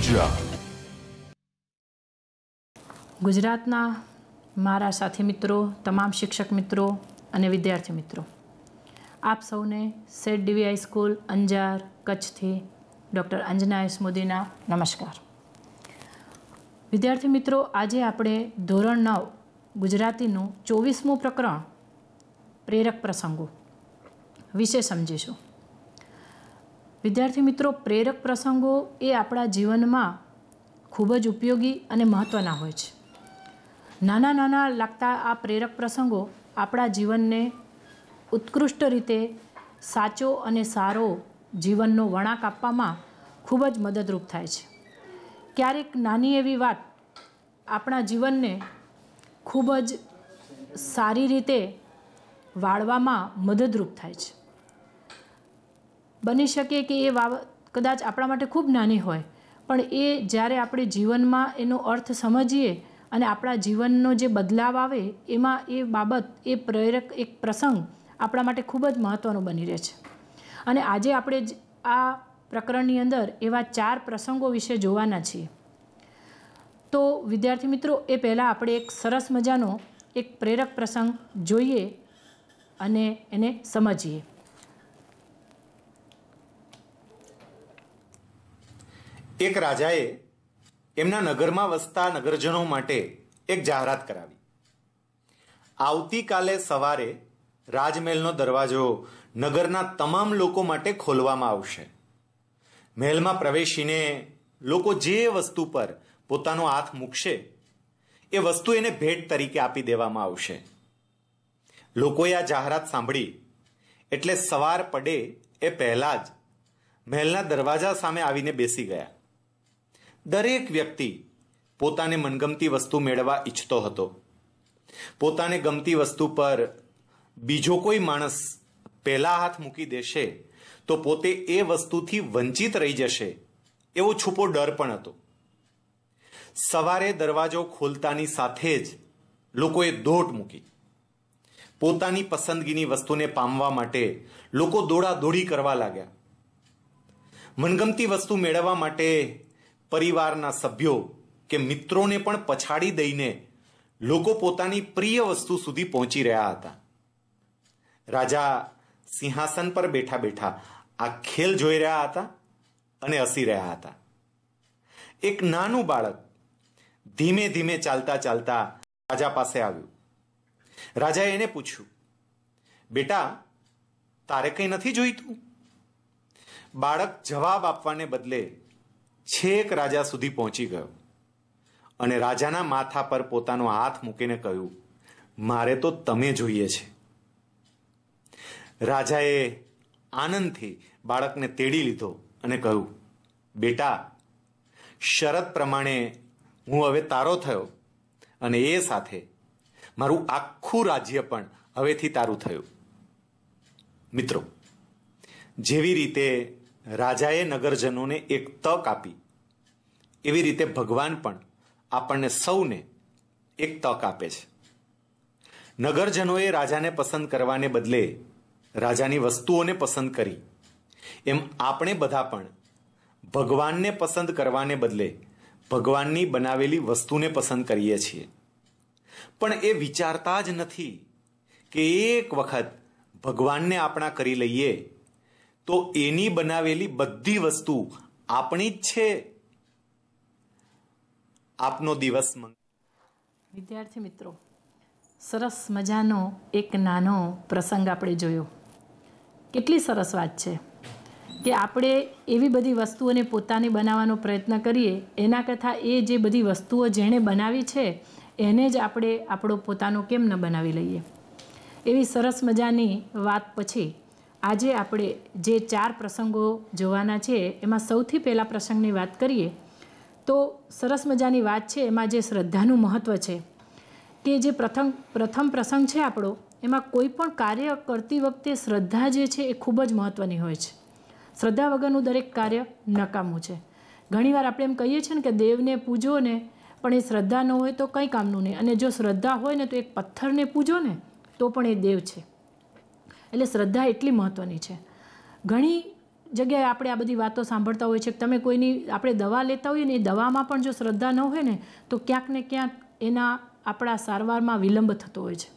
ગુજરાત ગુજરાતના મારા સાથી મિત્રો તમામ શિક્ષક મિત્રો અને વિદ્યાર્થી મિત્રો આપ સૌને સેટ ડીવીઆઈ સ્કૂલ અંજાર કચ્છથી ડૉક્ટર અંજના એસ મોદીના નમસ્કાર વિદ્યાર્થી મિત્રો આજે આપણે ધોરણ નવ ગુજરાતીનું ચોવીસમું પ્રકરણ પ્રેરક પ્રસંગો વિશે સમજીશું વિદ્યાર્થી મિત્રો પ્રેરક પ્રસંગો એ આપણા જીવનમાં ખૂબ જ ઉપયોગી અને મહત્ત્વના હોય છે નાના નાના લાગતા આ પ્રેરક પ્રસંગો આપણા જીવનને ઉત્કૃષ્ટ રીતે સાચો અને સારો જીવનનો વળાંક આપવામાં ખૂબ જ મદદરૂપ થાય છે ક્યારેક નાની એવી વાત આપણા જીવનને ખૂબ જ સારી રીતે વાળવામાં મદદરૂપ થાય છે બની શકે કે એ બાબત કદાચ આપણા માટે ખૂબ નાની હોય પણ એ જ્યારે આપણે જીવનમાં એનો અર્થ સમજીએ અને આપણા જીવનનો જે બદલાવ આવે એમાં એ બાબત એ પ્રેરક એક પ્રસંગ આપણા માટે ખૂબ જ મહત્ત્વનો બની રહે છે અને આજે આપણે આ પ્રકરણની અંદર એવા ચાર પ્રસંગો વિશે જોવાના છીએ તો વિદ્યાર્થી મિત્રો એ પહેલાં આપણે એક સરસ મજાનો એક પ્રેરક પ્રસંગ જોઈએ અને એને સમજીએ એક રાજાએ એમના નગરમાં વસતા નગરજનો માટે એક જાહેરાત કરાવી આવતીકાલે સવારે રાજમહેલનો દરવાજો નગરના તમામ લોકો માટે ખોલવામાં આવશે મહેલમાં પ્રવેશીને લોકો જે વસ્તુ પર પોતાનો હાથ મૂકશે એ વસ્તુ એને ભેટ તરીકે આપી દેવામાં આવશે લોકોએ આ જાહેરાત સાંભળી એટલે સવાર પડે એ પહેલાં જ મહેલના દરવાજા સામે આવીને બેસી ગયા દરેક વ્યક્તિ પોતાને મનગમતી વસ્તુ મેળવવા ઈચ્છતો હતો પોતાને ગમતી વસ્તુ પર બીજો કોઈ માણસ પહેલા હાથ મૂકી દેશે તો પોતે એ વસ્તુથી વંચિત રહી જશે એવો છૂપો ડર પણ હતો સવારે દરવાજો ખોલતાની સાથે જ લોકોએ દોટ મૂકી પોતાની પસંદગીની વસ્તુને પામવા માટે લોકો દોડાદોડી કરવા લાગ્યા મનગમતી વસ્તુ મેળવવા માટે પરિવારના સભ્યો કે મિત્રોને પણ પછાડી દઈને લોકો પોતાની પ્રિય વસ્તુ સુધી પહોંચી રહ્યા હતા રાજા સિંહાસન પર બેઠા બેઠા આ ખેલ જોઈ રહ્યા હતા અને હસી રહ્યા હતા એક નાનું બાળક ધીમે ધીમે ચાલતા ચાલતા રાજા પાસે આવ્યું રાજાએ એને પૂછ્યું બેટા તારે કંઈ નથી જોઈતું બાળક જવાબ આપવાને બદલે છેક રાજા સુધી પહોંચી ગયો અને રાજાના માથા પર પોતાનો હાથ મૂકીને કહ્યું મારે તો તમે જોઈએ છે રાજાએ આનંદથી બાળકને તેડી લીધો અને કહ્યું બેટા શરત પ્રમાણે હું હવે તારો થયો અને એ સાથે મારું આખું રાજ્ય પણ હવેથી તારું થયું મિત્રો જેવી રીતે રાજાએ નગરજનોને એક તક આપી એવી રીતે ભગવાન પણ આપણને સૌને એક તક આપે છે નગરજનોએ રાજાને પસંદ કરવાને બદલે રાજાની વસ્તુઓને પસંદ કરી એમ આપણે બધા પણ ભગવાનને પસંદ કરવાને બદલે ભગવાનની બનાવેલી વસ્તુને પસંદ કરીએ છીએ પણ એ વિચારતા જ નથી કે એક વખત ભગવાનને આપણા કરી લઈએ તો એની બનાવેલી બધી વસ્તુ આપણી જ છે આપનો દિવસ મંગ વિદ્યાર્થી મિત્રો સરસ મજાનો એક નાનો પ્રસંગ આપણે જોયો કેટલી સરસ વાત છે કે આપણે એવી બધી વસ્તુઓને પોતાને બનાવવાનો પ્રયત્ન કરીએ એના કરતાં એ જે બધી વસ્તુઓ જેણે બનાવી છે એને જ આપણે આપણો પોતાનો કેમ ન બનાવી લઈએ એવી સરસ મજાની વાત પછી આજે આપણે જે ચાર પ્રસંગો જોવાના છે એમાં સૌથી પહેલાં પ્રસંગની વાત કરીએ તો સરસ મજાની વાત છે એમાં જે શ્રદ્ધાનું મહત્ત્વ છે તે જે પ્રથમ પ્રથમ પ્રસંગ છે આપણો એમાં કોઈ પણ કાર્ય કરતી વખતે શ્રદ્ધા જે છે એ ખૂબ જ મહત્ત્વની હોય છે શ્રદ્ધા વગરનું દરેક કાર્ય નકામું છે ઘણીવાર આપણે એમ કહીએ છીએ ને કે દેવને પૂજો ને પણ એ શ્રદ્ધા ન હોય તો કંઈ કામનું નહીં અને જો શ્રદ્ધા હોય ને તો એક પથ્થરને પૂજો ને તો પણ એ દેવ છે એટલે શ્રદ્ધા એટલી મહત્ત્વની છે ઘણી જગ્યાએ આપણે આ બધી વાતો સાંભળતા હોય છે તમે કોઈની આપણે દવા લેતા હોઈએ ને એ દવામાં પણ જો શ્રદ્ધા ન હોય ને તો ક્યાંક ને ક્યાંક એના આપણા સારવારમાં વિલંબ થતો હોય છે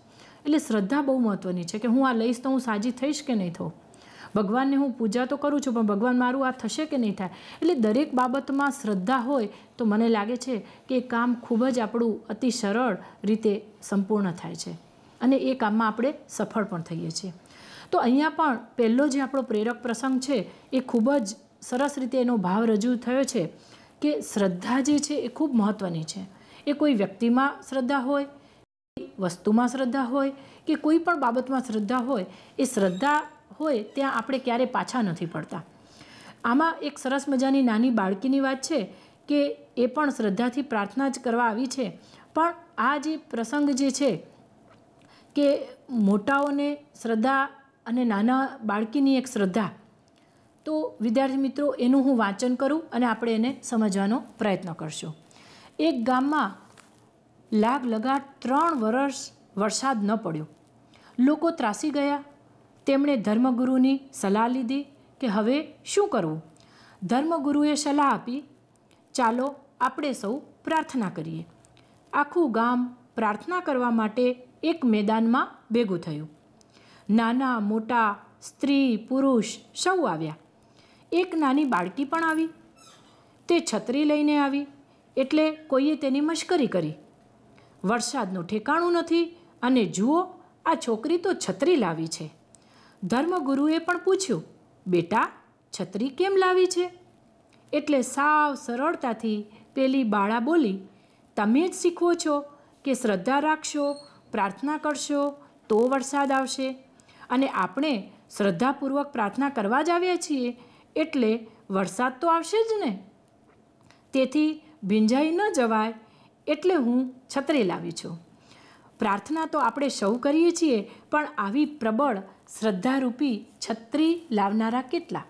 એટલે શ્રદ્ધા બહુ મહત્ત્વની છે કે હું આ લઈશ તો હું સાજી થઈશ કે નહીં થઉં ભગવાનને હું પૂજા તો કરું છું પણ ભગવાન મારું આ થશે કે નહીં થાય એટલે દરેક બાબતમાં શ્રદ્ધા હોય તો મને લાગે છે કે એ કામ ખૂબ જ આપણું અતિ સરળ રીતે સંપૂર્ણ થાય છે અને એ કામમાં આપણે સફળ પણ થઈએ છીએ તો અહીંયા પણ પહેલો જે આપણો પ્રેરક પ્રસંગ છે એ ખૂબ જ સરસ રીતે એનો ભાવ રજૂ થયો છે કે શ્રદ્ધા જે છે એ ખૂબ મહત્ત્વની છે એ કોઈ વ્યક્તિમાં શ્રદ્ધા હોય વસ્તુમાં શ્રદ્ધા હોય કે કોઈ પણ બાબતમાં શ્રદ્ધા હોય એ શ્રદ્ધા હોય ત્યાં આપણે ક્યારે પાછા નથી પડતા આમાં એક સરસ મજાની નાની બાળકીની વાત છે કે એ પણ શ્રદ્ધાથી પ્રાર્થના જ કરવા આવી છે પણ આ જે પ્રસંગ જે છે કે મોટાઓને શ્રદ્ધા અને નાના બાળકીની એક શ્રદ્ધા તો વિદ્યાર્થી મિત્રો એનું હું વાંચન કરું અને આપણે એને સમજવાનો પ્રયત્ન કરશું એક ગામમાં લાગ લગા ત્રણ વર્ષ વરસાદ ન પડ્યો લોકો ત્રાસી ગયા તેમણે ધર્મગુરુની સલાહ લીધી કે હવે શું કરવું ધર્મગુરુએ સલાહ આપી ચાલો આપણે સૌ પ્રાર્થના કરીએ આખું ગામ પ્રાર્થના કરવા માટે એક મેદાનમાં ભેગું થયું નાના મોટા સ્ત્રી પુરુષ સૌ આવ્યા એક નાની બાળકી પણ આવી તે છત્રી લઈને આવી એટલે કોઈએ તેની મશ્કરી કરી વરસાદનું ઠેકાણું નથી અને જુઓ આ છોકરી તો છત્રી લાવી છે ધર્મગુરુએ પણ પૂછ્યું બેટા છત્રી કેમ લાવી છે એટલે સાવ સરળતાથી પેલી બાળા બોલી તમે જ શીખવો છો કે શ્રદ્ધા રાખશો પ્રાર્થના કરશો તો વરસાદ આવશે અને આપણે શ્રદ્ધાપૂર્વક પ્રાર્થના કરવા જ આવીએ છીએ એટલે વરસાદ તો આવશે જ ને તેથી ભીંજાઈ ન જવાય એટલે હું છત્રી લાવી છું પ્રાર્થના તો આપણે સૌ કરીએ છીએ પણ આવી પ્રબળ શ્રદ્ધારૂપી છત્રી લાવનારા કેટલા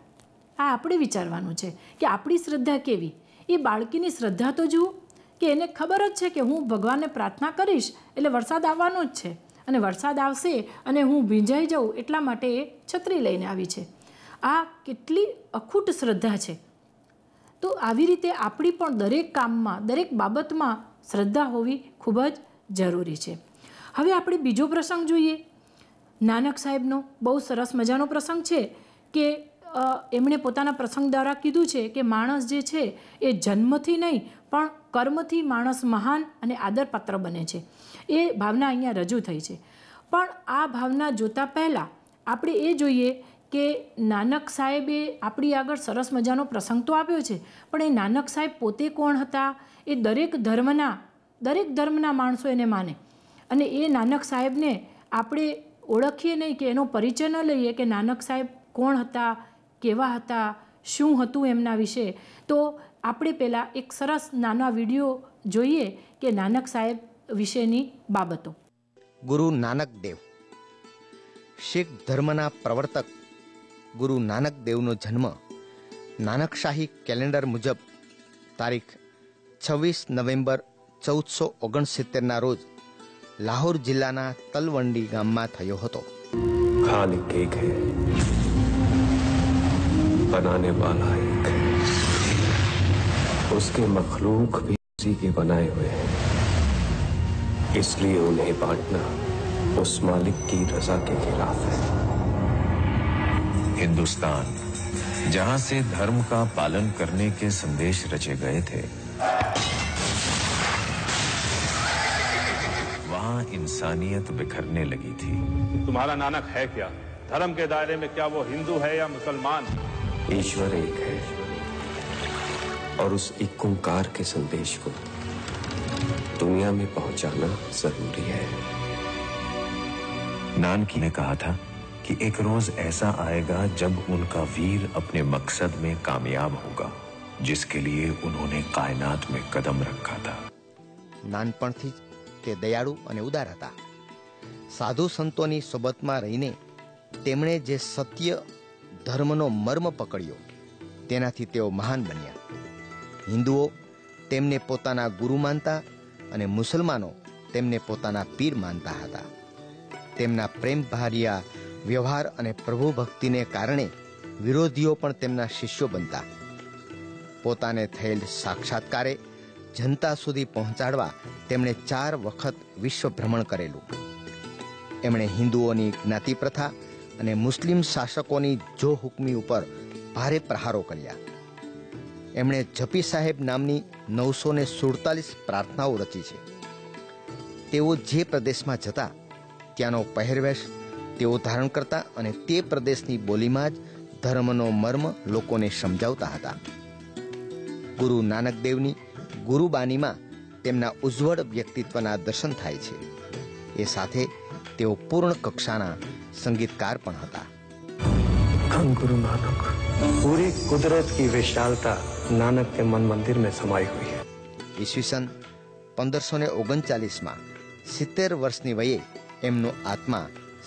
આ આપણે વિચારવાનું છે કે આપણી શ્રદ્ધા કેવી એ બાળકીની શ્રદ્ધા તો જુઓ કે એને ખબર જ છે કે હું ભગવાનને પ્રાર્થના કરીશ એટલે વરસાદ આવવાનો જ છે અને વરસાદ આવશે અને હું ભીંજાઈ જાઉં એટલા માટે એ છત્રી લઈને આવી છે આ કેટલી અખૂટ શ્રદ્ધા છે તો આવી રીતે આપણી પણ દરેક કામમાં દરેક બાબતમાં શ્રદ્ધા હોવી ખૂબ જ જરૂરી છે હવે આપણે બીજો પ્રસંગ જોઈએ નાનક સાહેબનો બહુ સરસ મજાનો પ્રસંગ છે કે એમણે પોતાના પ્રસંગ દ્વારા કીધું છે કે માણસ જે છે એ જન્મથી નહીં પણ કર્મથી માણસ મહાન અને આદરપાત્ર બને છે એ ભાવના અહીંયા રજૂ થઈ છે પણ આ ભાવના જોતાં પહેલાં આપણે એ જોઈએ કે નાનક સાહેબે આપણી આગળ સરસ મજાનો પ્રસંગ તો આપ્યો છે પણ એ નાનક સાહેબ પોતે કોણ હતા એ દરેક ધર્મના દરેક ધર્મના માણસો એને માને અને એ નાનક સાહેબને આપણે ઓળખીએ નહીં કે એનો પરિચય ન લઈએ કે નાનક સાહેબ કોણ હતા કેવા હતા શું હતું એમના વિશે તો આપણે પહેલાં એક સરસ નાના વિડીયો જોઈએ કે નાનક સાહેબ વિશેની બાબતો ગુરુ નાનક દેવ શીખ ધર્મના પ્રવર્તક ગુરુ નાનક દેવનો જન્મ નાનકશાહી કેલેન્ડર મુજબ તારીખ છવ્વીસ નવેમ્બર ચૌદસો ઓગણસિત્તેરના રોજ લાહોર જિલ્લાના તલવંડી ગામમાં થયો હતો ખાન કેક હે બનાને વાલા એક ઉસકે મખલૂક ભી ઉસી કે બનાએ હુએ હૈ इसलिए उन्हें बांटना उस मालिक की रजा के खिलाफ है हिंदुस्तान जहां से धर्म का पालन करने के संदेश रचे गए थे वहां इंसानियत बिखरने लगी थी तुम्हारा नानक है क्या धर्म के दायरे में क्या वो हिंदू है या मुसलमान ईश्वर एक है और उस एक के संदेश को दुनिया में पहुंचाना जरूरी है नानकी ने कहा था कि एक रोज ऐसा आएगा जब उनका वीर अपने मकसद में कामयाब होगा जिसके लिए उन्होंने कायनात में कदम रखा था नानपण थी दयालु उदार था साधु सतो सोबत में रही सत्य धर्म मर्म पकड़ियों तेना महान बनिया हिंदुओं गुरु मानता અને મુસલમાનો તેમને પોતાના પીર માનતા હતા તેમના પ્રેમ ભાર્યા વ્યવહાર અને પ્રભુ ભક્તિને કારણે વિરોધીઓ પણ તેમના શિષ્યો બનતા પોતાને થયેલ સાક્ષાત્કારે જનતા સુધી પહોંચાડવા તેમણે ચાર વખત વિશ્વ ભ્રમણ કરેલું એમણે હિન્દુઓની જ્ઞાતિ પ્રથા અને મુસ્લિમ શાસકોની જો હુકમી ઉપર ભારે પ્રહારો કર્યા એમણે જપી સાહેબ નામની નવસો ને સુડતાલીસ પ્રાર્થનાઓ રચી છે તેઓ જે પ્રદેશમાં જતા ત્યાંનો પહેરવેશ તેઓ ધારણ કરતા અને તે પ્રદેશની બોલીમાં જ ધર્મનો મર્મ લોકોને સમજાવતા હતા ગુરુ નાનકદેવની ગુરુબાનીમાં તેમના ઉજ્જવળ વ્યક્તિત્વના દર્શન થાય છે એ સાથે તેઓ પૂર્ણ કક્ષાના સંગીતકાર પણ હતા ગુરુ નાનક पूरी कुदरत की विशालता નાનક કે મન મંદિર મેં સમાઈ હુઈ હૈ ઈસવીસન પંદરસો ને ઓગણચાલીસમાં સિત્તેર વર્ષની વયે એમનો આત્મા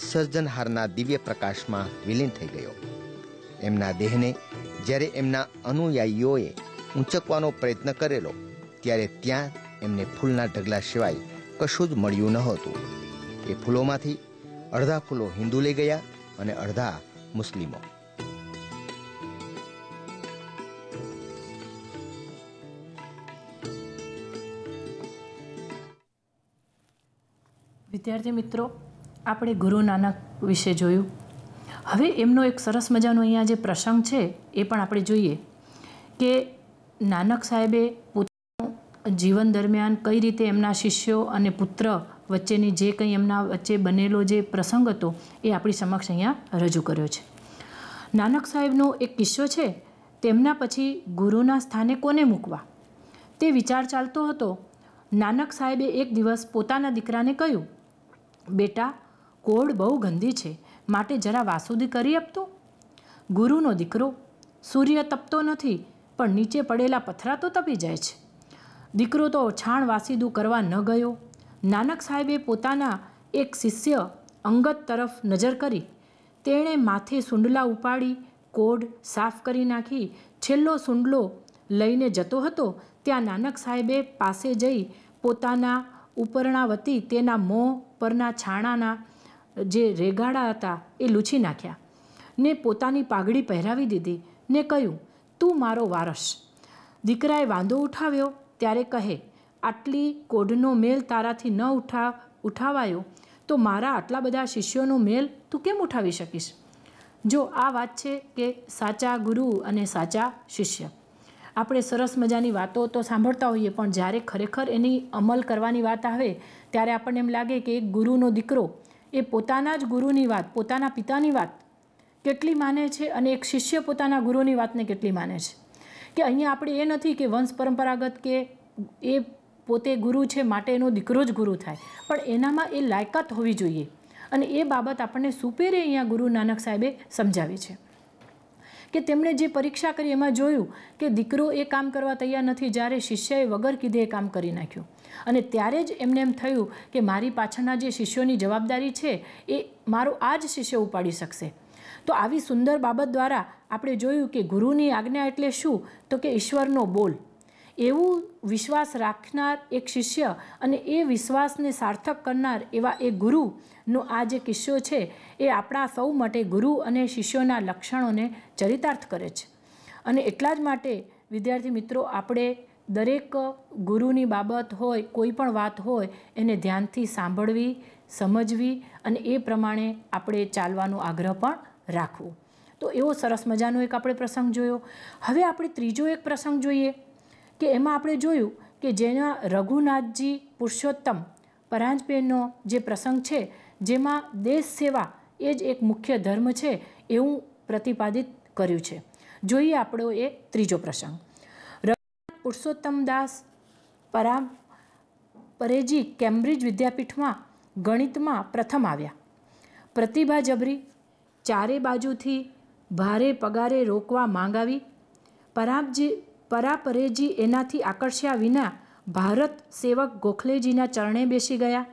સર્જનહારના દિવ્ય પ્રકાશમાં વિલીન થઈ ગયો એમના દેહને જ્યારે એમના અનુયાયીઓએ ઊંચકવાનો પ્રયત્ન કરેલો ત્યારે ત્યાં એમને ફૂલના ઢગલા સિવાય કશું જ મળ્યું નહોતું એ ફૂલોમાંથી અડધા ફૂલો હિન્દુ લઈ ગયા અને અડધા મુસ્લિમો વિદ્યાર્થી મિત્રો આપણે ગુરુ નાનક વિશે જોયું હવે એમનો એક સરસ મજાનો અહીંયા જે પ્રસંગ છે એ પણ આપણે જોઈએ કે નાનક સાહેબે પોતાનું જીવન દરમિયાન કઈ રીતે એમના શિષ્યો અને પુત્ર વચ્ચેની જે કંઈ એમના વચ્ચે બનેલો જે પ્રસંગ હતો એ આપણી સમક્ષ અહીંયા રજૂ કર્યો છે નાનક સાહેબનો એક કિસ્સો છે તેમના પછી ગુરુના સ્થાને કોને મૂકવા તે વિચાર ચાલતો હતો નાનક સાહેબે એક દિવસ પોતાના દીકરાને કહ્યું બેટા કોડ બહુ ગંદી છે માટે જરા વાસુદી કરી આપતો ગુરુનો દીકરો સૂર્ય તપતો નથી પણ નીચે પડેલા પથરા તો તપી જાય છે દીકરો તો છાણ વાસીદું કરવા ન ગયો નાનક સાહેબે પોતાના એક શિષ્ય અંગત તરફ નજર કરી તેણે માથે સુંડલા ઉપાડી કોડ સાફ કરી નાખી છેલ્લો સુંડલો લઈને જતો હતો ત્યાં નાનક સાહેબે પાસે જઈ પોતાના ઉપરના વતી તેના મોં પરના છાણાના જે રેગાડા હતા એ લૂછી નાખ્યા ને પોતાની પાઘડી પહેરાવી દીધી ને કહ્યું તું મારો વારસ દીકરાએ વાંધો ઉઠાવ્યો ત્યારે કહે આટલી કોઢનો મેલ તારાથી ન ઉઠા ઉઠાવાયો તો મારા આટલા બધા શિષ્યોનો મેલ તું કેમ ઉઠાવી શકીશ જો આ વાત છે કે સાચા ગુરુ અને સાચા શિષ્ય આપણે સરસ મજાની વાતો તો સાંભળતા હોઈએ પણ જ્યારે ખરેખર એની અમલ કરવાની વાત આવે ત્યારે આપણને એમ લાગે કે એક ગુરુનો દીકરો એ પોતાના જ ગુરુની વાત પોતાના પિતાની વાત કેટલી માને છે અને એક શિષ્ય પોતાના ગુરુની વાતને કેટલી માને છે કે અહીંયા આપણે એ નથી કે વંશ પરંપરાગત કે એ પોતે ગુરુ છે માટે એનો દીકરો જ ગુરુ થાય પણ એનામાં એ લાયકાત હોવી જોઈએ અને એ બાબત આપણને સુપેરે અહીંયા ગુરુ નાનક સાહેબે સમજાવી છે કે તેમણે જે પરીક્ષા કરી એમાં જોયું કે દીકરો એ કામ કરવા તૈયાર નથી જ્યારે શિષ્યએ વગર કીધે એ કામ કરી નાખ્યું અને ત્યારે જ એમને એમ થયું કે મારી પાછળના જે શિષ્યોની જવાબદારી છે એ મારો આ જ શિષ્ય ઉપાડી શકશે તો આવી સુંદર બાબત દ્વારા આપણે જોયું કે ગુરુની આજ્ઞા એટલે શું તો કે ઈશ્વરનો બોલ એવું વિશ્વાસ રાખનાર એક શિષ્ય અને એ વિશ્વાસને સાર્થક કરનાર એવા એ ગુરુનો આ જે કિસ્સો છે એ આપણા સૌ માટે ગુરુ અને શિષ્યોના લક્ષણોને ચરિતાર્થ કરે છે અને એટલા જ માટે વિદ્યાર્થી મિત્રો આપણે દરેક ગુરુની બાબત હોય કોઈ પણ વાત હોય એને ધ્યાનથી સાંભળવી સમજવી અને એ પ્રમાણે આપણે ચાલવાનો આગ્રહ પણ રાખવો તો એવો સરસ મજાનો એક આપણે પ્રસંગ જોયો હવે આપણે ત્રીજો એક પ્રસંગ જોઈએ કે એમાં આપણે જોયું કે જેના રઘુનાથજી પુરુષોત્તમ પરાંજપેનનો જે પ્રસંગ છે જેમાં દેશ સેવા એ જ એક મુખ્ય ધર્મ છે એવું પ્રતિપાદિત કર્યું છે જોઈએ આપણો એ ત્રીજો પ્રસંગ રઘુનાથ પુરુષોત્તમ દાસ પરા પરેજી કેમ્બ્રિજ વિદ્યાપીઠમાં ગણિતમાં પ્રથમ આવ્યા પ્રતિભા જબરી ચારે બાજુથી ભારે પગારે રોકવા માંગાવી આવી પરાપરેજી એનાથી આકર્ષ્યા વિના ભારત સેવક ગોખલેજીના ચરણે બેસી ગયા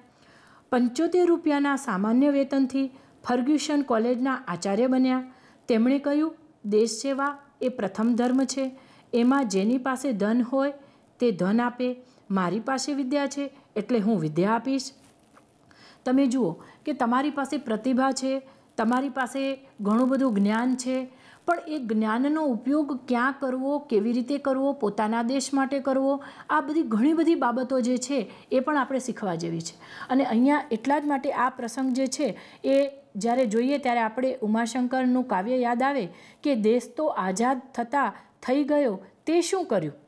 પંચોતેર રૂપિયાના સામાન્ય વેતનથી ફર્ગ્યુશન કોલેજના આચાર્ય બન્યા તેમણે કહ્યું દેશ સેવા એ પ્રથમ ધર્મ છે એમાં જેની પાસે ધન હોય તે ધન આપે મારી પાસે વિદ્યા છે એટલે હું વિદ્યા આપીશ તમે જુઓ કે તમારી પાસે પ્રતિભા છે તમારી પાસે ઘણું બધું જ્ઞાન છે પણ એ જ્ઞાનનો ઉપયોગ ક્યાં કરવો કેવી રીતે કરવો પોતાના દેશ માટે કરવો આ બધી ઘણી બધી બાબતો જે છે એ પણ આપણે શીખવા જેવી છે અને અહીંયા એટલા જ માટે આ પ્રસંગ જે છે એ જ્યારે જોઈએ ત્યારે આપણે ઉમાશંકરનું કાવ્ય યાદ આવે કે દેશ તો આઝાદ થતાં થઈ ગયો તે શું કર્યું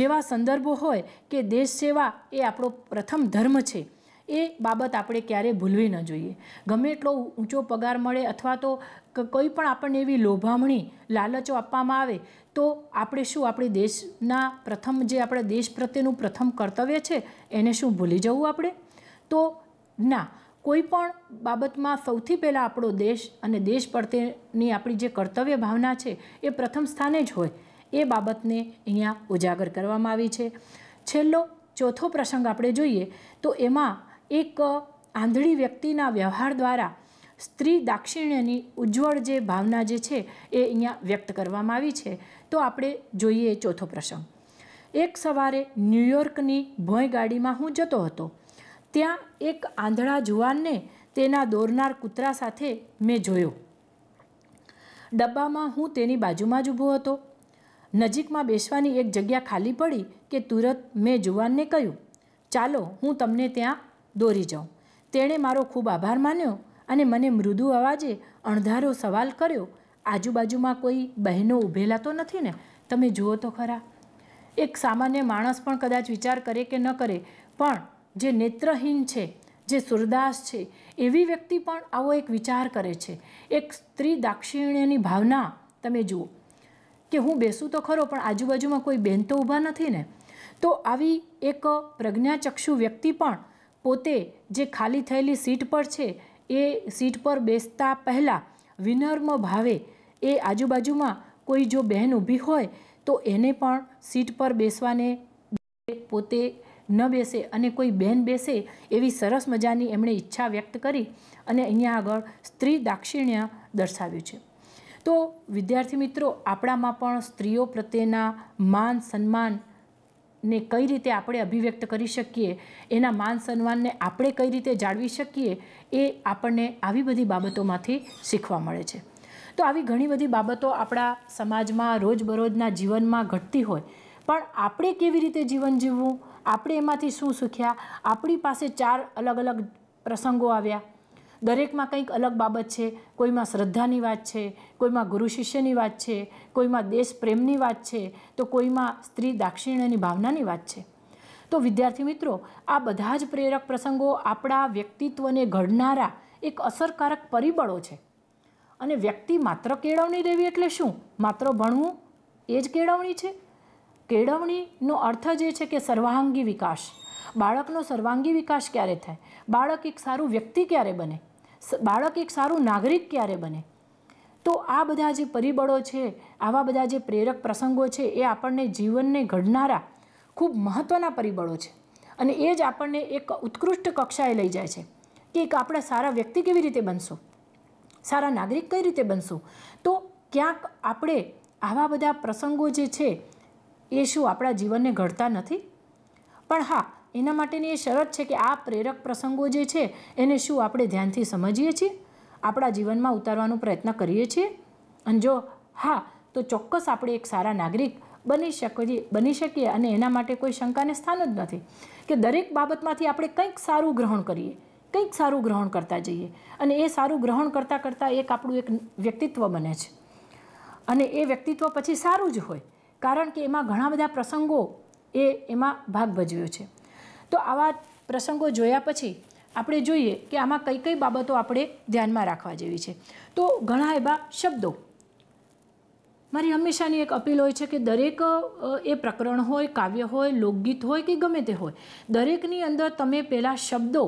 જેવા સંદર્ભો હોય કે દેશ સેવા એ આપણો પ્રથમ ધર્મ છે એ બાબત આપણે ક્યારેય ભૂલવી ન જોઈએ ગમે એટલો ઊંચો પગાર મળે અથવા તો કોઈ પણ આપણને એવી લોભામણી લાલચો આપવામાં આવે તો આપણે શું આપણે દેશના પ્રથમ જે આપણે દેશ પ્રત્યેનું પ્રથમ કર્તવ્ય છે એને શું ભૂલી જવું આપણે તો ના કોઈ પણ બાબતમાં સૌથી પહેલાં આપણો દેશ અને દેશ પ્રત્યેની આપણી જે કર્તવ્ય ભાવના છે એ પ્રથમ સ્થાને જ હોય એ બાબતને અહીંયા ઉજાગર કરવામાં આવી છે છેલ્લો ચોથો પ્રસંગ આપણે જોઈએ તો એમાં એક આંધળી વ્યક્તિના વ્યવહાર દ્વારા સ્ત્રી દાક્ષિણ્યની ઉજ્જવળ જે ભાવના જે છે એ અહીંયા વ્યક્ત કરવામાં આવી છે તો આપણે જોઈએ ચોથો પ્રસંગ એક સવારે ન્યૂયોર્કની ભોંય ગાડીમાં હું જતો હતો ત્યાં એક આંધળા જુવાનને તેના દોરનાર કૂતરા સાથે મેં જોયો ડબ્બામાં હું તેની બાજુમાં જ ઊભો હતો નજીકમાં બેસવાની એક જગ્યા ખાલી પડી કે તુરત મેં જુવાનને કહ્યું ચાલો હું તમને ત્યાં દોરી જાઉં તેણે મારો ખૂબ આભાર માન્યો અને મને મૃદુ અવાજે અણધારો સવાલ કર્યો આજુબાજુમાં કોઈ બહેનો ઊભેલા તો નથી ને તમે જુઓ તો ખરા એક સામાન્ય માણસ પણ કદાચ વિચાર કરે કે ન કરે પણ જે નેત્રહીન છે જે સુરદાસ છે એવી વ્યક્તિ પણ આવો એક વિચાર કરે છે એક સ્ત્રી દાક્ષિણ્યની ભાવના તમે જુઓ કે હું બેસું તો ખરો પણ આજુબાજુમાં કોઈ બેન તો ઊભા નથી ને તો આવી એક પ્રજ્ઞાચક્ષુ વ્યક્તિ પણ પોતે જે ખાલી થયેલી સીટ પર છે એ સીટ પર બેસતા પહેલાં વિનર્મ ભાવે એ આજુબાજુમાં કોઈ જો બહેન ઊભી હોય તો એને પણ સીટ પર બેસવાને પોતે ન બેસે અને કોઈ બહેન બેસે એવી સરસ મજાની એમણે ઈચ્છા વ્યક્ત કરી અને અહીંયા આગળ સ્ત્રી દાક્ષિણ્ય દર્શાવ્યું છે તો વિદ્યાર્થી મિત્રો આપણામાં પણ સ્ત્રીઓ પ્રત્યેના માન સન્માન ને કઈ રીતે આપણે અભિવ્યક્ત કરી શકીએ એના માન સન્માનને આપણે કઈ રીતે જાળવી શકીએ એ આપણને આવી બધી બાબતોમાંથી શીખવા મળે છે તો આવી ઘણી બધી બાબતો આપણા સમાજમાં રોજબરોજના જીવનમાં ઘટતી હોય પણ આપણે કેવી રીતે જીવન જીવવું આપણે એમાંથી શું શીખ્યા આપણી પાસે ચાર અલગ અલગ પ્રસંગો આવ્યા દરેકમાં કંઈક અલગ બાબત છે કોઈમાં શ્રદ્ધાની વાત છે કોઈમાં ગુરુ શિષ્યની વાત છે કોઈમાં દેશ પ્રેમની વાત છે તો કોઈમાં સ્ત્રી દાક્ષિણ્યની ભાવનાની વાત છે તો વિદ્યાર્થી મિત્રો આ બધા જ પ્રેરક પ્રસંગો આપણા વ્યક્તિત્વને ઘડનારા એક અસરકારક પરિબળો છે અને વ્યક્તિ માત્ર કેળવણી દેવી એટલે શું માત્ર ભણવું એ જ કેળવણી છે કેળવણીનો અર્થ જ એ છે કે સર્વાંગી વિકાસ બાળકનો સર્વાંગી વિકાસ ક્યારે થાય બાળક એક સારું વ્યક્તિ ક્યારે બને બાળક એક સારું નાગરિક ક્યારે બને તો આ બધા જે પરિબળો છે આવા બધા જે પ્રેરક પ્રસંગો છે એ આપણને જીવનને ઘડનારા ખૂબ મહત્ત્વના પરિબળો છે અને એ જ આપણને એક ઉત્કૃષ્ટ કક્ષાએ લઈ જાય છે કે એક આપણે સારા વ્યક્તિ કેવી રીતે બનશું સારા નાગરિક કઈ રીતે બનશું તો ક્યાંક આપણે આવા બધા પ્રસંગો જે છે એ શું આપણા જીવનને ઘડતા નથી પણ હા એના માટેની એ શરત છે કે આ પ્રેરક પ્રસંગો જે છે એને શું આપણે ધ્યાનથી સમજીએ છીએ આપણા જીવનમાં ઉતારવાનો પ્રયત્ન કરીએ છીએ અને જો હા તો ચોક્કસ આપણે એક સારા નાગરિક બની શકીએ બની શકીએ અને એના માટે કોઈ શંકાને સ્થાન જ નથી કે દરેક બાબતમાંથી આપણે કંઈક સારું ગ્રહણ કરીએ કંઈક સારું ગ્રહણ કરતા જઈએ અને એ સારું ગ્રહણ કરતાં કરતાં એક આપણું એક વ્યક્તિત્વ બને છે અને એ વ્યક્તિત્વ પછી સારું જ હોય કારણ કે એમાં ઘણા બધા પ્રસંગો એ એમાં ભાગ ભજવ્યો છે તો આવા પ્રસંગો જોયા પછી આપણે જોઈએ કે આમાં કઈ કઈ બાબતો આપણે ધ્યાનમાં રાખવા જેવી છે તો ઘણા એવા શબ્દો મારી હંમેશાની એક અપીલ હોય છે કે દરેક એ પ્રકરણ હોય કાવ્ય હોય લોકગીત હોય કે ગમે તે હોય દરેકની અંદર તમે પહેલાં શબ્દો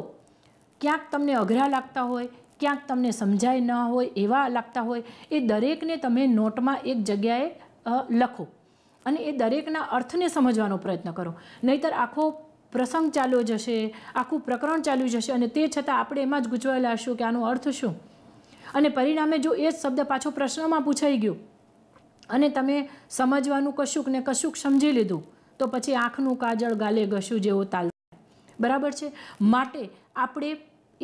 ક્યાંક તમને અઘરા લાગતા હોય ક્યાંક તમને સમજાય ન હોય એવા લાગતા હોય એ દરેકને તમે નોટમાં એક જગ્યાએ લખો અને એ દરેકના અર્થને સમજવાનો પ્રયત્ન કરો નહીતર આખો પ્રસંગ ચાલ્યો જશે આખું પ્રકરણ ચાલ્યું જશે અને તે છતાં આપણે એમાં જ ગૂંચવાયેલા હશું કે આનો અર્થ શું અને પરિણામે જો એ જ શબ્દ પાછો પ્રશ્નમાં પૂછાઈ ગયો અને તમે સમજવાનું કશુંક ને કશુંક સમજી લીધું તો પછી આંખનું કાજળ ગાલે ગશું જેવો તાલ બરાબર છે માટે આપણે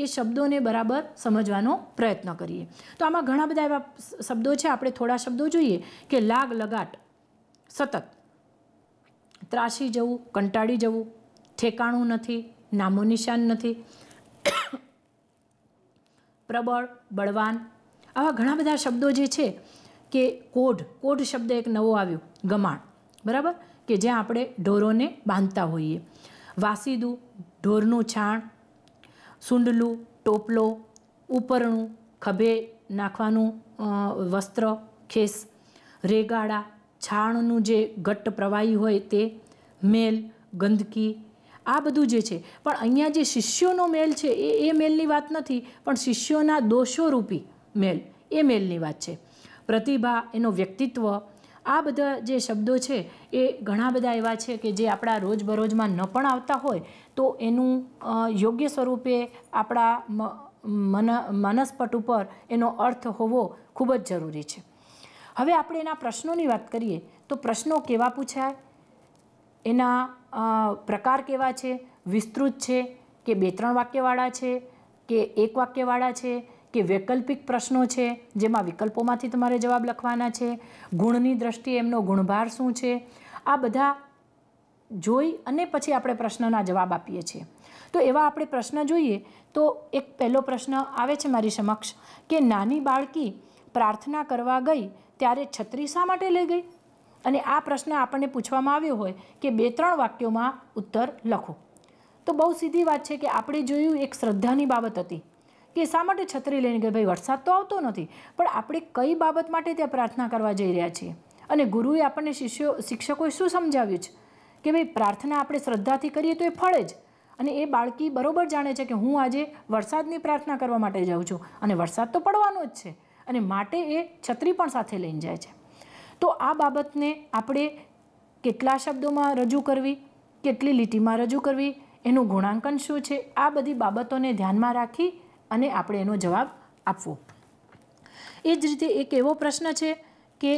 એ શબ્દોને બરાબર સમજવાનો પ્રયત્ન કરીએ તો આમાં ઘણા બધા એવા શબ્દો છે આપણે થોડા શબ્દો જોઈએ કે લાગ લગાટ સતત ત્રાસી જવું કંટાળી જવું ઠેકાણું નથી નામો નિશાન નથી પ્રબળ બળવાન આવા ઘણા બધા શબ્દો જે છે કે કોઢ કોઢ શબ્દ એક નવો આવ્યો ગમાણ બરાબર કે જ્યાં આપણે ઢોરોને બાંધતા હોઈએ વાસીદું ઢોરનું છાણ સુંડલું ટોપલો ઉપરણું ખભે નાખવાનું વસ્ત્ર ખેસ રેગાડા છાણનું જે ઘટ્ટ પ્રવાહી હોય તે મેલ ગંદકી આ બધું જે છે પણ અહીંયા જે શિષ્યોનો મેલ છે એ એ મેલની વાત નથી પણ શિષ્યોના દોષોરૂપી મેલ એ મેલની વાત છે પ્રતિભા એનો વ્યક્તિત્વ આ બધા જે શબ્દો છે એ ઘણા બધા એવા છે કે જે આપણા રોજબરોજમાં ન પણ આવતા હોય તો એનું યોગ્ય સ્વરૂપે આપણા મન માનસપટ ઉપર એનો અર્થ હોવો ખૂબ જ જરૂરી છે હવે આપણે એના પ્રશ્નોની વાત કરીએ તો પ્રશ્નો કેવા પૂછાય એના પ્રકાર કેવા છે વિસ્તૃત છે કે બે ત્રણ વાક્યવાળા છે કે એક વાક્યવાળા છે કે વૈકલ્પિક પ્રશ્નો છે જેમાં વિકલ્પોમાંથી તમારે જવાબ લખવાના છે ગુણની દ્રષ્ટિએ એમનો ગુણભાર શું છે આ બધા જોઈ અને પછી આપણે પ્રશ્નના જવાબ આપીએ છીએ તો એવા આપણે પ્રશ્ન જોઈએ તો એક પહેલો પ્રશ્ન આવે છે મારી સમક્ષ કે નાની બાળકી પ્રાર્થના કરવા ગઈ ત્યારે છત્રી શા માટે લઈ ગઈ અને આ પ્રશ્ન આપણને પૂછવામાં આવ્યો હોય કે બે ત્રણ વાક્યોમાં ઉત્તર લખો તો બહુ સીધી વાત છે કે આપણે જોયું એક શ્રદ્ધાની બાબત હતી કે શા માટે છત્રી લઈને ગઈ ભાઈ વરસાદ તો આવતો નથી પણ આપણે કઈ બાબત માટે ત્યાં પ્રાર્થના કરવા જઈ રહ્યા છીએ અને ગુરુએ આપણને શિષ્યો શિક્ષકોએ શું સમજાવ્યું છે કે ભાઈ પ્રાર્થના આપણે શ્રદ્ધાથી કરીએ તો એ ફળે જ અને એ બાળકી બરોબર જાણે છે કે હું આજે વરસાદની પ્રાર્થના કરવા માટે જાઉં છું અને વરસાદ તો પડવાનો જ છે અને માટે એ છત્રી પણ સાથે લઈને જાય છે તો આ બાબતને આપણે કેટલા શબ્દોમાં રજૂ કરવી કેટલી લીટીમાં રજૂ કરવી એનું ગુણાંકન શું છે આ બધી બાબતોને ધ્યાનમાં રાખી અને આપણે એનો જવાબ આપવો એ જ રીતે એક એવો પ્રશ્ન છે કે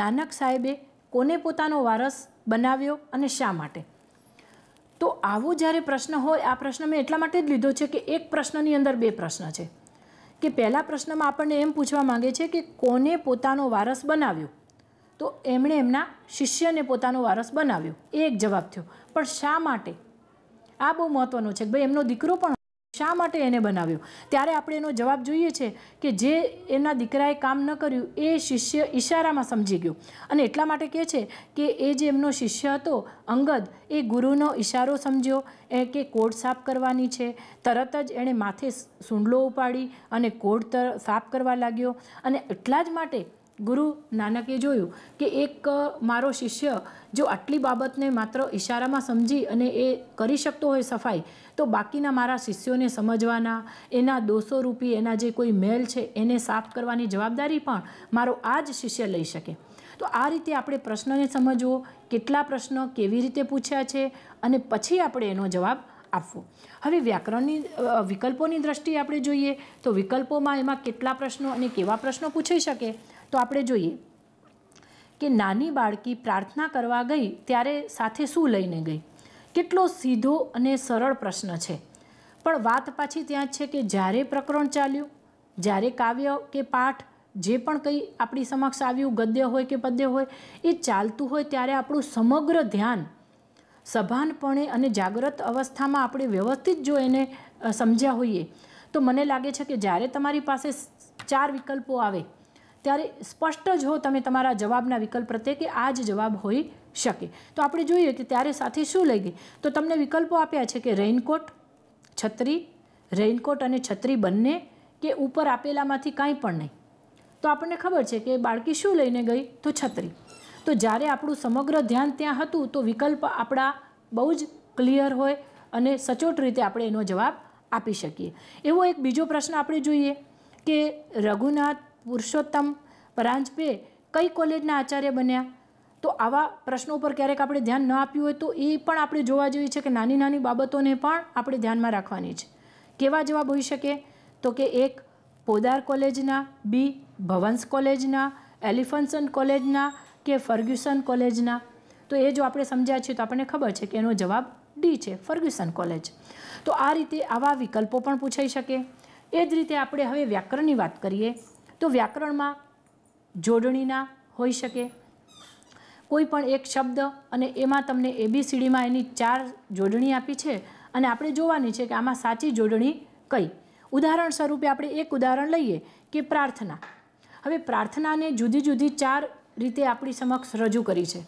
નાનક સાહેબે કોને પોતાનો વારસ બનાવ્યો અને શા માટે તો આવો જ્યારે પ્રશ્ન હોય આ પ્રશ્ન મેં એટલા માટે જ લીધો છે કે એક પ્રશ્નની અંદર બે પ્રશ્ન છે કે પહેલા પ્રશ્નમાં આપણને એમ પૂછવા માંગે છે કે કોને પોતાનો વારસ બનાવ્યો તો એમણે એમના શિષ્યને પોતાનો વારસ બનાવ્યો એ એક જવાબ થયો પણ શા માટે આ બહુ મહત્ત્વનું છે કે ભાઈ એમનો દીકરો પણ શા માટે એને બનાવ્યો ત્યારે આપણે એનો જવાબ જોઈએ છે કે જે એના દીકરાએ કામ ન કર્યું એ શિષ્ય ઈશારામાં સમજી ગયો અને એટલા માટે કહે છે કે એ જે એમનો શિષ્ય હતો અંગદ એ ગુરુનો ઇશારો સમજ્યો એ કે કોડ સાફ કરવાની છે તરત જ એણે માથે સૂંડલો ઉપાડી અને કોડ સાફ કરવા લાગ્યો અને એટલા જ માટે ગુરુ નાનકે જોયું કે એક મારો શિષ્ય જો આટલી બાબતને માત્ર ઇશારામાં સમજી અને એ કરી શકતો હોય સફાઈ તો બાકીના મારા શિષ્યોને સમજવાના એના દોસો રૂપી એના જે કોઈ મેલ છે એને સાફ કરવાની જવાબદારી પણ મારો આ જ શિષ્ય લઈ શકે તો આ રીતે આપણે પ્રશ્નને સમજવો કેટલા પ્રશ્નો કેવી રીતે પૂછ્યા છે અને પછી આપણે એનો જવાબ આપવો હવે વ્યાકરણની વિકલ્પોની દ્રષ્ટિએ આપણે જોઈએ તો વિકલ્પોમાં એમાં કેટલા પ્રશ્નો અને કેવા પ્રશ્નો પૂછાઈ શકે તો આપણે જોઈએ કે નાની બાળકી પ્રાર્થના કરવા ગઈ ત્યારે સાથે શું લઈને ગઈ કેટલો સીધો અને સરળ પ્રશ્ન છે પણ વાત પાછી ત્યાં છે કે જ્યારે પ્રકરણ ચાલ્યું જ્યારે કાવ્ય કે પાઠ જે પણ કંઈ આપણી સમક્ષ આવ્યું ગદ્ય હોય કે પદ્ય હોય એ ચાલતું હોય ત્યારે આપણું સમગ્ર ધ્યાન સભાનપણે અને જાગ્રત અવસ્થામાં આપણે વ્યવસ્થિત જો એને સમજ્યા હોઈએ તો મને લાગે છે કે જ્યારે તમારી પાસે ચાર વિકલ્પો આવે ત્યારે સ્પષ્ટ જ હો તમે તમારા જવાબના વિકલ્પ પ્રત્યે કે આ જ જવાબ હોઈ શકે તો આપણે જોઈએ કે ત્યારે સાથે શું લઈ ગઈ તો તમને વિકલ્પો આપ્યા છે કે રેઇનકોટ છત્રી રેઇનકોટ અને છત્રી બંને કે ઉપર આપેલામાંથી કાંઈ પણ નહીં તો આપણને ખબર છે કે બાળકી શું લઈને ગઈ તો છત્રી તો જ્યારે આપણું સમગ્ર ધ્યાન ત્યાં હતું તો વિકલ્પ આપણા બહુ જ ક્લિયર હોય અને સચોટ રીતે આપણે એનો જવાબ આપી શકીએ એવો એક બીજો પ્રશ્ન આપણે જોઈએ કે રઘુનાથ પુરુષોત્તમ પરાંજપે કઈ કોલેજના આચાર્ય બન્યા તો આવા પ્રશ્નો ઉપર ક્યારેક આપણે ધ્યાન ન આપ્યું હોય તો એ પણ આપણે જોવા જેવી છે કે નાની નાની બાબતોને પણ આપણે ધ્યાનમાં રાખવાની છે કેવા જવાબ હોઈ શકે તો કે એક પોદાર કોલેજના બી ભવંસ કોલેજના એલિફન્સન કોલેજના કે ફર્ગ્યુસન કોલેજના તો એ જો આપણે સમજ્યા છીએ તો આપણને ખબર છે કે એનો જવાબ ડી છે ફર્ગ્યુસન કોલેજ તો આ રીતે આવા વિકલ્પો પણ પૂછાઈ શકે એ જ રીતે આપણે હવે વ્યાકરણની વાત કરીએ તો વ્યાકરણમાં જોડણીના હોઈ શકે કોઈ પણ એક શબ્દ અને એમાં તમને એબીસીડીમાં એની ચાર જોડણી આપી છે અને આપણે જોવાની છે કે આમાં સાચી જોડણી કઈ ઉદાહરણ સ્વરૂપે આપણે એક ઉદાહરણ લઈએ કે પ્રાર્થના હવે પ્રાર્થનાને જુદી જુદી ચાર રીતે આપણી સમક્ષ રજૂ કરી છે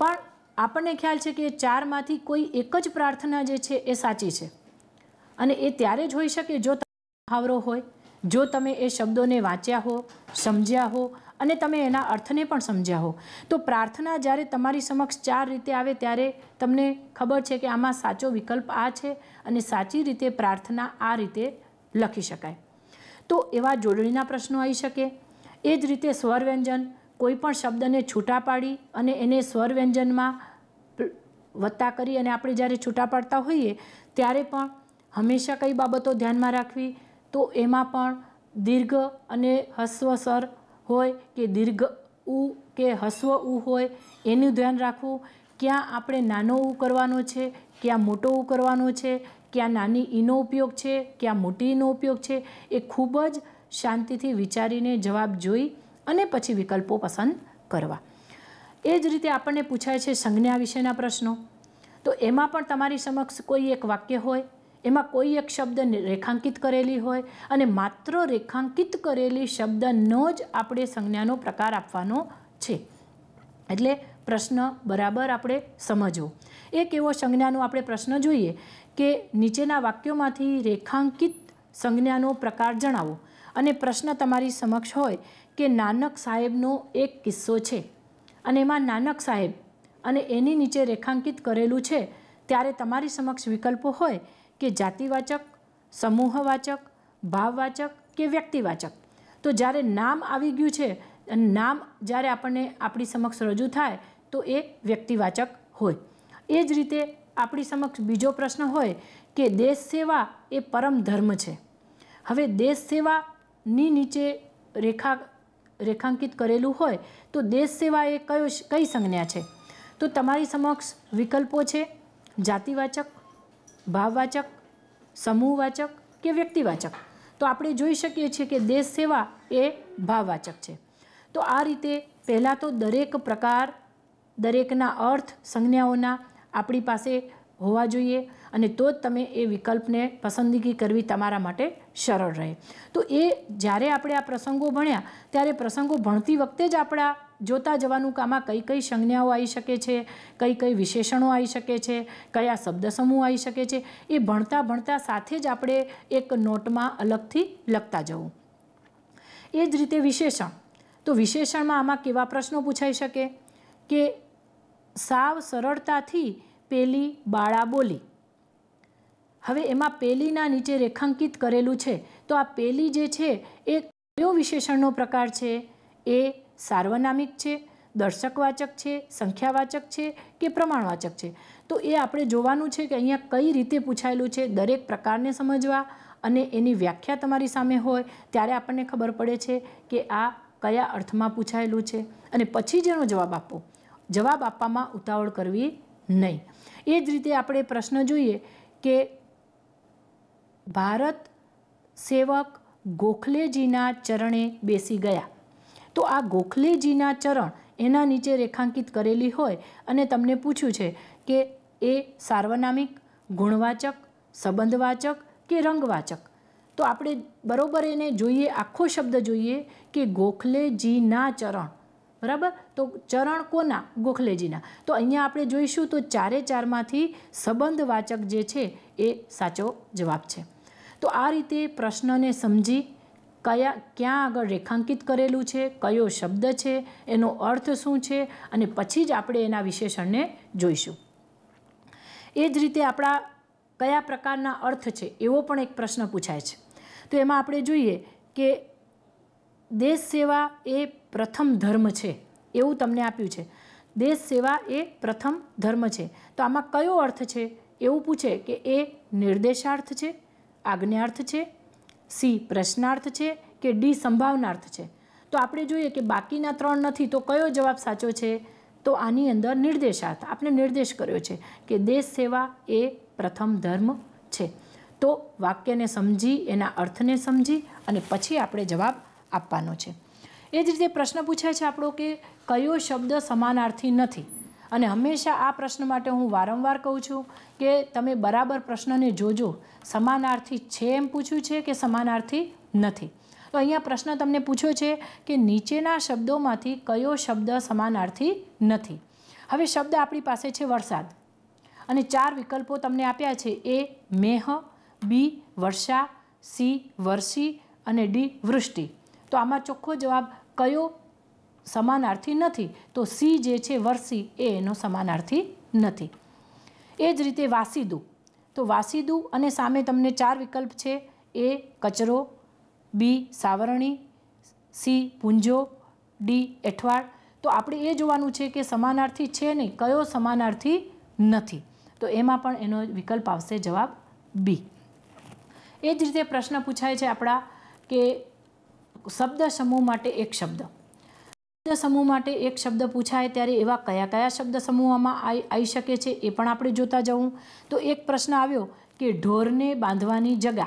પણ આપણને ખ્યાલ છે કે ચારમાંથી કોઈ એક જ પ્રાર્થના જે છે એ સાચી છે અને એ ત્યારે જ હોઈ શકે જો મહાવરો હોય જો તમે એ શબ્દોને વાંચ્યા હો સમજ્યા હો અને તમે એના અર્થને પણ સમજ્યા હો તો પ્રાર્થના જ્યારે તમારી સમક્ષ ચાર રીતે આવે ત્યારે તમને ખબર છે કે આમાં સાચો વિકલ્પ આ છે અને સાચી રીતે પ્રાર્થના આ રીતે લખી શકાય તો એવા જોડણીના પ્રશ્નો આવી શકે એ જ રીતે સ્વરવ્યંજન કોઈપણ શબ્દને છૂટા પાડી અને એને સ્વરવ્યંજનમાં વત્તા કરી અને આપણે જ્યારે છૂટા પાડતા હોઈએ ત્યારે પણ હંમેશા કઈ બાબતો ધ્યાનમાં રાખવી તો એમાં પણ દીર્ઘ અને હસ્વસર હોય કે દીર્ઘ ઉ કે હસ્વ ઉ હોય એનું ધ્યાન રાખવું ક્યાં આપણે નાનો ઉ કરવાનો છે ક્યાં મોટો ઉ કરવાનો છે ક્યાં નાની ઈનો ઉપયોગ છે ક્યાં મોટી ઈનો ઉપયોગ છે એ ખૂબ જ શાંતિથી વિચારીને જવાબ જોઈ અને પછી વિકલ્પો પસંદ કરવા એ જ રીતે આપણને પૂછાય છે સંજ્ઞા વિશેના પ્રશ્નો તો એમાં પણ તમારી સમક્ષ કોઈ એક વાક્ય હોય એમાં કોઈ એક શબ્દ રેખાંકિત કરેલી હોય અને માત્ર રેખાંકિત કરેલી શબ્દનો જ આપણે સંજ્ઞાનો પ્રકાર આપવાનો છે એટલે પ્રશ્ન બરાબર આપણે સમજવો એક એવો સંજ્ઞાનો આપણે પ્રશ્ન જોઈએ કે નીચેના વાક્યોમાંથી રેખાંકિત સંજ્ઞાનો પ્રકાર જણાવો અને પ્રશ્ન તમારી સમક્ષ હોય કે નાનક સાહેબનો એક કિસ્સો છે અને એમાં નાનક સાહેબ અને એની નીચે રેખાંકિત કરેલું છે ત્યારે તમારી સમક્ષ વિકલ્પો હોય કે જાતિવાચક સમૂહવાચક ભાવવાચક કે વ્યક્તિવાચક તો જ્યારે નામ આવી ગયું છે નામ જ્યારે આપણને આપણી સમક્ષ રજૂ થાય તો એ વ્યક્તિવાચક હોય એ જ રીતે આપણી સમક્ષ બીજો પ્રશ્ન હોય કે દેશ સેવા એ પરમ ધર્મ છે હવે દેશ સેવાની નીચે રેખા રેખાંકિત કરેલું હોય તો દેશ સેવા એ કયો કઈ સંજ્ઞા છે તો તમારી સમક્ષ વિકલ્પો છે જાતિવાચક ભાવવાચક સમૂહવાચક કે વ્યક્તિવાચક તો આપણે જોઈ શકીએ છીએ કે દેશ સેવા એ ભાવવાચક છે તો આ રીતે પહેલાં તો દરેક પ્રકાર દરેકના અર્થ સંજ્ઞાઓના આપણી પાસે હોવા જોઈએ અને તો જ તમે એ વિકલ્પને પસંદગી કરવી તમારા માટે સરળ રહે તો એ જ્યારે આપણે આ પ્રસંગો ભણ્યા ત્યારે પ્રસંગો ભણતી વખતે જ આપણા જોતા જવાનું કામાં કઈ કઈ સંજ્ઞાઓ આવી શકે છે કઈ કઈ વિશેષણો આવી શકે છે કયા શબ્દ સમૂહ આવી શકે છે એ ભણતા ભણતા સાથે જ આપણે એક નોટમાં અલગથી લખતા જવું એ જ રીતે વિશેષણ તો વિશેષણમાં આમાં કેવા પ્રશ્નો પૂછાઈ શકે કે સાવ સરળતાથી પેલી બાળા બોલી હવે એમાં પેલીના નીચે રેખાંકિત કરેલું છે તો આ પેલી જે છે એ કયો વિશેષણનો પ્રકાર છે એ સાર્વનામિક છે દર્શકવાચક છે સંખ્યાવાચક છે કે પ્રમાણવાચક છે તો એ આપણે જોવાનું છે કે અહીંયા કઈ રીતે પૂછાયેલું છે દરેક પ્રકારને સમજવા અને એની વ્યાખ્યા તમારી સામે હોય ત્યારે આપણને ખબર પડે છે કે આ કયા અર્થમાં પૂછાયેલું છે અને પછી જેનો જવાબ આપો જવાબ આપવામાં ઉતાવળ કરવી નહીં એ જ રીતે આપણે પ્રશ્ન જોઈએ કે ભારત સેવક ગોખલેજીના ચરણે બેસી ગયા તો આ ગોખલેજીના ચરણ એના નીચે રેખાંકિત કરેલી હોય અને તમને પૂછ્યું છે કે એ સાર્વનામિક ગુણવાચક સંબંધવાચક કે રંગવાચક તો આપણે બરાબર એને જોઈએ આખો શબ્દ જોઈએ કે ગોખલેજીના ચરણ બરાબર તો ચરણ કોના ગોખલેજીના તો અહીંયા આપણે જોઈશું તો ચારે ચારમાંથી સંબંધવાચક જે છે એ સાચો જવાબ છે તો આ રીતે પ્રશ્નને સમજી કયા ક્યાં આગળ રેખાંકિત કરેલું છે કયો શબ્દ છે એનો અર્થ શું છે અને પછી જ આપણે એના વિશેષણને જોઈશું એ જ રીતે આપણા કયા પ્રકારના અર્થ છે એવો પણ એક પ્રશ્ન પૂછાય છે તો એમાં આપણે જોઈએ કે દેશ સેવા એ પ્રથમ ધર્મ છે એવું તમને આપ્યું છે દેશ સેવા એ પ્રથમ ધર્મ છે તો આમાં કયો અર્થ છે એવું પૂછે કે એ નિર્દેશાર્થ છે આજ્ઞાર્થ છે સી પ્રશ્નાર્થ છે કે ડી સંભાવનાર્થ છે તો આપણે જોઈએ કે બાકીના ત્રણ નથી તો કયો જવાબ સાચો છે તો આની અંદર નિર્દેશાર્થ આપણે નિર્દેશ કર્યો છે કે દેશ સેવા એ પ્રથમ ધર્મ છે તો વાક્યને સમજી એના અર્થને સમજી અને પછી આપણે જવાબ આપવાનો છે એ જ રીતે પ્રશ્ન પૂછાય છે આપણો કે કયો શબ્દ સમાનાર્થી નથી અને હંમેશા આ પ્રશ્ન માટે હું વારંવાર કહું છું કે તમે બરાબર પ્રશ્નને જોજો સમાનાર્થી છે એમ પૂછ્યું છે કે સમાનાર્થી નથી તો અહીંયા પ્રશ્ન તમને પૂછ્યો છે કે નીચેના શબ્દોમાંથી કયો શબ્દ સમાનાર્થી નથી હવે શબ્દ આપણી પાસે છે વરસાદ અને ચાર વિકલ્પો તમને આપ્યા છે એ મેહ બી વર્ષા સી વર્ષી અને ડી વૃષ્ટિ તો આમાં ચોખ્ખો જવાબ કયો સમાનાર્થી નથી તો સી જે છે વરસી એ એનો સમાનાર્થી નથી એ જ રીતે વાસીદુ તો વાસીદું અને સામે તમને ચાર વિકલ્પ છે એ કચરો બી સાવરણી સી પૂંજો ડી એઠવાડ તો આપણે એ જોવાનું છે કે સમાનાર્થી છે નહીં કયો સમાનાર્થી નથી તો એમાં પણ એનો વિકલ્પ આવશે જવાબ બી એ જ રીતે પ્રશ્ન પૂછાય છે આપણા કે શબ્દ સમૂહ માટે એક શબ્દ શબ્દ સમૂહ માટે એક શબ્દ પૂછાય ત્યારે એવા કયા કયા શબ્દ સમૂહમાં આવી શકે છે એ પણ આપણે જોતા જવું તો એક પ્રશ્ન આવ્યો કે ઢોરને બાંધવાની જગા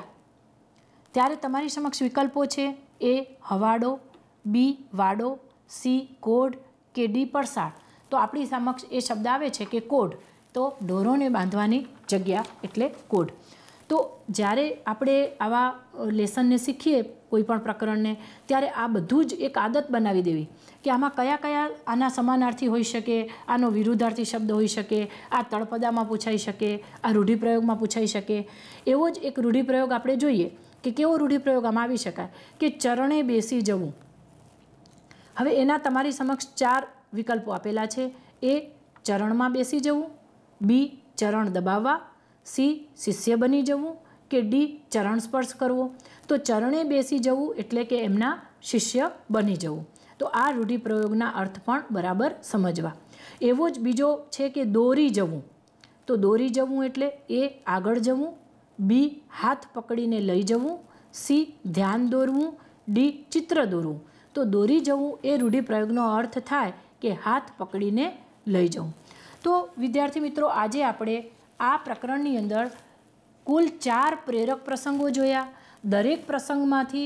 ત્યારે તમારી સમક્ષ વિકલ્પો છે એ હવાડો બી વાડો સી કોડ કે ડી પરસાળ તો આપણી સમક્ષ એ શબ્દ આવે છે કે કોડ તો ઢોરોને બાંધવાની જગ્યા એટલે કોડ તો જ્યારે આપણે આવા લેસનને શીખીએ કોઈપણ પ્રકરણને ત્યારે આ બધું જ એક આદત બનાવી દેવી કે આમાં કયા કયા આના સમાનાર્થી હોઈ શકે આનો વિરુદ્ધાર્થી શબ્દ હોઈ શકે આ તળપદામાં પૂછાઈ શકે આ રૂઢિપ્રયોગમાં પૂછાઈ શકે એવો જ એક રૂઢિપ્રયોગ આપણે જોઈએ કે કેવો રૂઢિપ્રયોગ આમાં આવી શકાય કે ચરણે બેસી જવું હવે એના તમારી સમક્ષ ચાર વિકલ્પો આપેલા છે એ ચરણમાં બેસી જવું બી ચરણ દબાવવા સી શિષ્ય બની જવું કે ડી ચરણ સ્પર્શ કરવો તો ચરણે બેસી જવું એટલે કે એમના શિષ્ય બની જવું તો આ રૂઢિપ્રયોગના અર્થ પણ બરાબર સમજવા એવો જ બીજો છે કે દોરી જવું તો દોરી જવું એટલે એ આગળ જવું બી હાથ પકડીને લઈ જવું સી ધ્યાન દોરવું ડી ચિત્ર દોરવું તો દોરી જવું એ રૂઢિપ્રયોગનો અર્થ થાય કે હાથ પકડીને લઈ જવું તો વિદ્યાર્થી મિત્રો આજે આપણે આ પ્રકરણની અંદર કુલ ચાર પ્રેરક પ્રસંગો જોયા દરેક પ્રસંગમાંથી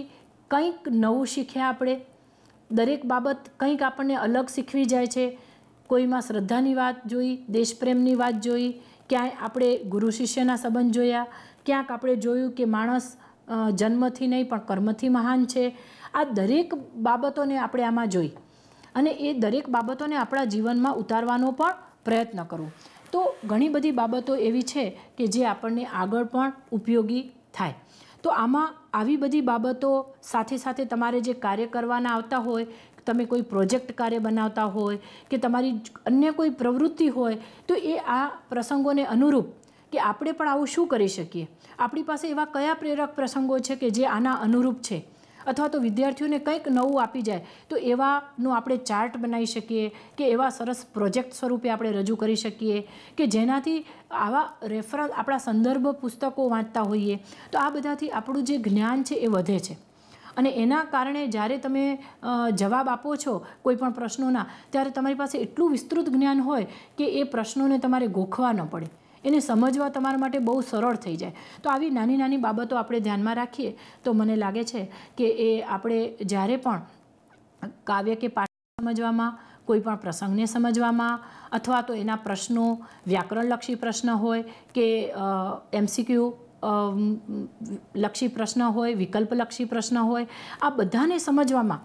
કંઈક નવું શીખ્યા આપણે દરેક બાબત કંઈક આપણને અલગ શીખવી જાય છે કોઈમાં શ્રદ્ધાની વાત જોઈ દેશપ્રેમની વાત જોઈ ક્યાંય આપણે ગુરુ શિષ્યના સંબંધ જોયા ક્યાંક આપણે જોયું કે માણસ જન્મથી નહીં પણ કર્મથી મહાન છે આ દરેક બાબતોને આપણે આમાં જોઈ અને એ દરેક બાબતોને આપણા જીવનમાં ઉતારવાનો પણ પ્રયત્ન કરવો તો ઘણી બધી બાબતો એવી છે કે જે આપણને આગળ પણ ઉપયોગી થાય તો આમાં આવી બધી બાબતો સાથે સાથે તમારે જે કાર્ય કરવાના આવતા હોય તમે કોઈ પ્રોજેક્ટ કાર્ય બનાવતા હોય કે તમારી અન્ય કોઈ પ્રવૃત્તિ હોય તો એ આ પ્રસંગોને અનુરૂપ કે આપણે પણ આવું શું કરી શકીએ આપણી પાસે એવા કયા પ્રેરક પ્રસંગો છે કે જે આના અનુરૂપ છે અથવા તો વિદ્યાર્થીઓને કંઈક નવું આપી જાય તો એવાનો આપણે ચાર્ટ બનાવી શકીએ કે એવા સરસ પ્રોજેક્ટ સ્વરૂપે આપણે રજૂ કરી શકીએ કે જેનાથી આવા રેફરન્સ આપણા સંદર્ભ પુસ્તકો વાંચતા હોઈએ તો આ બધાથી આપણું જે જ્ઞાન છે એ વધે છે અને એના કારણે જ્યારે તમે જવાબ આપો છો કોઈપણ પ્રશ્નોના ત્યારે તમારી પાસે એટલું વિસ્તૃત જ્ઞાન હોય કે એ પ્રશ્નોને તમારે ગોખવા ન પડે એને સમજવા તમારા માટે બહુ સરળ થઈ જાય તો આવી નાની નાની બાબતો આપણે ધ્યાનમાં રાખીએ તો મને લાગે છે કે એ આપણે જ્યારે પણ કાવ્ય કે પાઠ સમજવામાં કોઈપણ પ્રસંગને સમજવામાં અથવા તો એના પ્રશ્નો વ્યાકરણલક્ષી પ્રશ્ન હોય કે એમસીક્યુ લક્ષી પ્રશ્ન હોય વિકલ્પલક્ષી પ્રશ્ન હોય આ બધાને સમજવામાં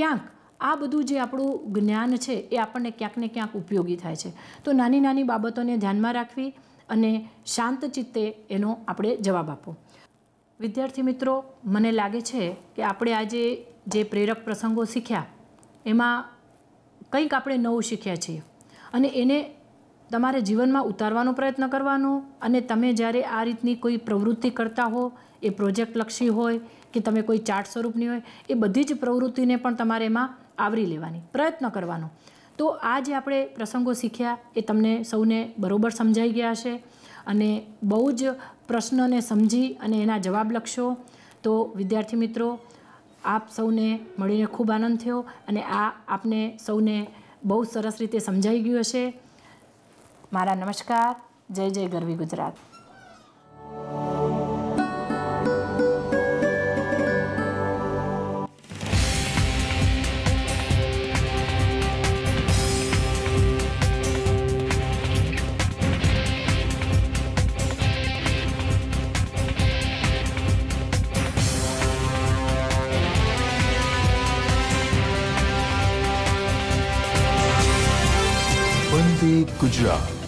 ક્યાંક આ બધું જે આપણું જ્ઞાન છે એ આપણને ક્યાંક ને ક્યાંક ઉપયોગી થાય છે તો નાની નાની બાબતોને ધ્યાનમાં રાખવી અને શાંત ચિત્તે એનો આપણે જવાબ આપો વિદ્યાર્થી મિત્રો મને લાગે છે કે આપણે આજે જે પ્રેરક પ્રસંગો શીખ્યા એમાં કંઈક આપણે નવું શીખ્યા છીએ અને એને તમારે જીવનમાં ઉતારવાનો પ્રયત્ન કરવાનો અને તમે જ્યારે આ રીતની કોઈ પ્રવૃત્તિ કરતા હો એ પ્રોજેક્ટલક્ષી હોય કે તમે કોઈ ચાર્ટ સ્વરૂપની હોય એ બધી જ પ્રવૃત્તિને પણ તમારે એમાં આવરી લેવાની પ્રયત્ન કરવાનો તો આ જે આપણે પ્રસંગો શીખ્યા એ તમને સૌને બરાબર સમજાઈ ગયા હશે અને બહુ જ પ્રશ્નને સમજી અને એના જવાબ લખશો તો વિદ્યાર્થી મિત્રો આપ સૌને મળીને ખૂબ આનંદ થયો અને આ આપને સૌને બહુ સરસ રીતે સમજાઈ ગયું હશે મારા નમસ્કાર જય જય ગરવી ગુજરાત Gujarat.